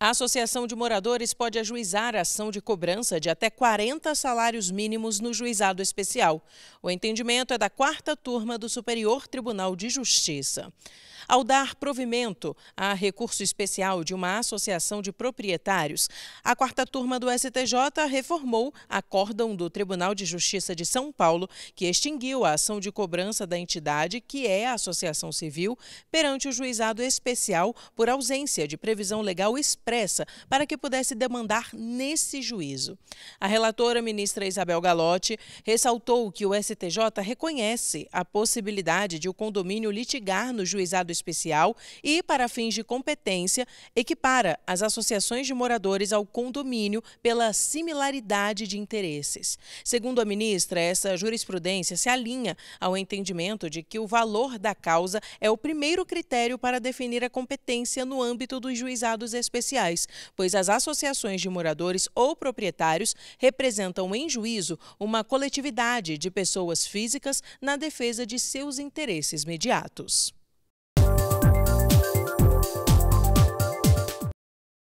A Associação de Moradores pode ajuizar a ação de cobrança de até 40 salários mínimos no juizado especial. O entendimento é da quarta turma do Superior Tribunal de Justiça. Ao dar provimento a recurso especial de uma associação de proprietários, a quarta turma do STJ reformou acórdão do Tribunal de Justiça de São Paulo, que extinguiu a ação de cobrança da entidade, que é a associação civil, perante o juizado especial por ausência de previsão legal específica expressa para que pudesse demandar nesse juízo. A relatora ministra Isabel Galotti ressaltou que o STJ reconhece a possibilidade de o condomínio litigar no juizado especial e, para fins de competência, equipara as associações de moradores ao condomínio pela similaridade de interesses. Segundo a ministra, essa jurisprudência se alinha ao entendimento de que o valor da causa é o primeiro critério para definir a competência no âmbito dos juizados especiais sociais, pois as associações de moradores ou proprietários representam em juízo uma coletividade de pessoas físicas na defesa de seus interesses mediatos.